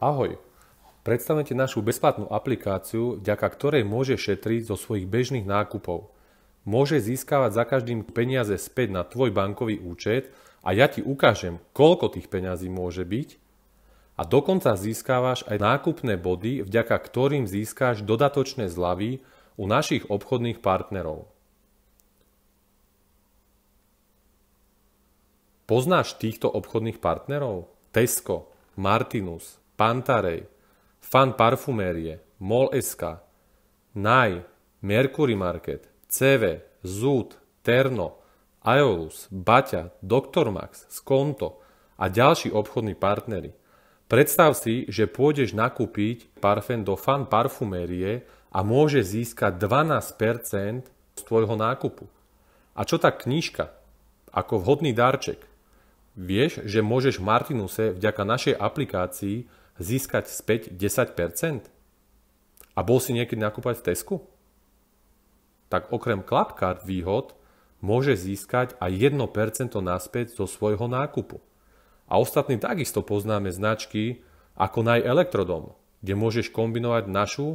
Ahoj! Predstavme našu bezplatnú aplikáciu, vďaka ktorej môže šetriť zo svojich bežných nákupov. Môže získavať za každým peniaze späť na tvoj bankový účet a ja ti ukážem, koľko tých peňazí môže byť a dokonca získávaš aj nákupné body, vďaka ktorým získáš dodatočné zľavy u našich obchodných partnerov. Poznáš týchto obchodných partnerov? Tesco, Martinus, Pantarej, Fan Parfumérie, Mol SK, Naj, Mercury Market, CV, Zúd, Terno, Aeolus, Baťa, Dr. Max, Skonto a ďalší obchodní partnery. Predstav si, že pôjdeš nakúpiť parfém do fan parfumérie a môže získať 12% z tvojho nákupu. A čo tá knižka? Ako vhodný darček. Vieš, že môžeš v Martinuse vďaka našej aplikácii získať späť 10%? A bol si niekedy nakúpať v Tesku? Tak okrem Clubcard výhod môže získať aj 1% naspäť zo svojho nákupu. A ostatní takisto poznáme značky ako na Elektrodom, kde môžeš kombinovať našu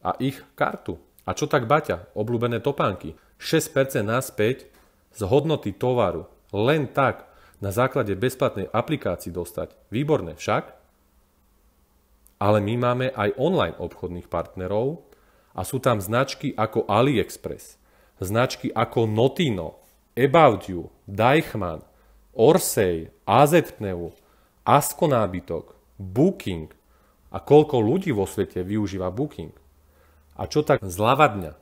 a ich kartu. A čo tak Baťa, obľúbené topánky, 6% naspäť z hodnoty tovaru. Len tak, na základe bezplatnej aplikácii dostať. Výborné však. Ale my máme aj online obchodných partnerov a sú tam značky ako AliExpress, značky ako Notino, About You, Deichmann, Orsay, AZ Pneu, Asko nábytok, Booking a koľko ľudí vo svete využíva Booking. A čo tak dňa?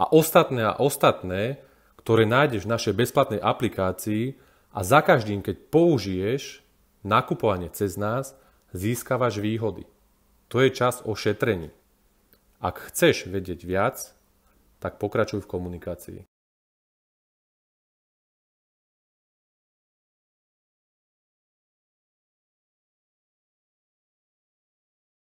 a ostatné a ostatné, ktoré nájdeš v našej bezplatnej aplikácii, a za každým, keď použiješ nakupovanie cez nás, získavaš výhody. To je čas o šetrení. Ak chceš vedieť viac, tak pokračuj v komunikácii.